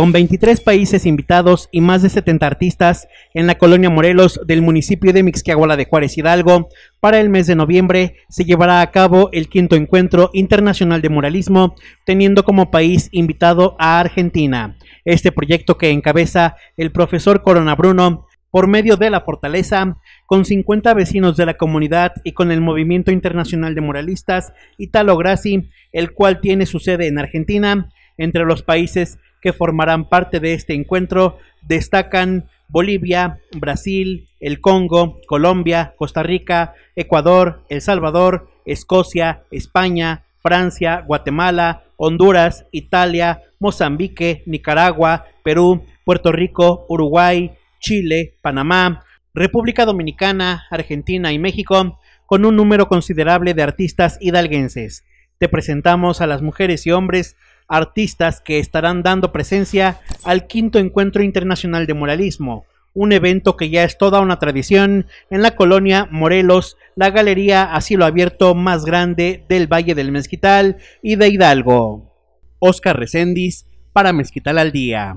con 23 países invitados y más de 70 artistas en la colonia Morelos del municipio de Mixquiahuala de Juárez Hidalgo. Para el mes de noviembre se llevará a cabo el quinto encuentro internacional de muralismo, teniendo como país invitado a Argentina. Este proyecto que encabeza el profesor Corona Bruno por medio de la fortaleza, con 50 vecinos de la comunidad y con el Movimiento Internacional de Muralistas Italo Grassi, el cual tiene su sede en Argentina, entre los países que formarán parte de este encuentro destacan Bolivia, Brasil, el Congo, Colombia, Costa Rica, Ecuador, El Salvador, Escocia, España, Francia, Guatemala, Honduras, Italia, Mozambique, Nicaragua, Perú, Puerto Rico, Uruguay, Chile, Panamá, República Dominicana, Argentina y México, con un número considerable de artistas hidalguenses. Te presentamos a las mujeres y hombres artistas que estarán dando presencia al quinto encuentro internacional de muralismo, un evento que ya es toda una tradición en la colonia Morelos, la galería a cielo abierto más grande del Valle del Mezquital y de Hidalgo. Oscar Recendis para Mezquital al Día.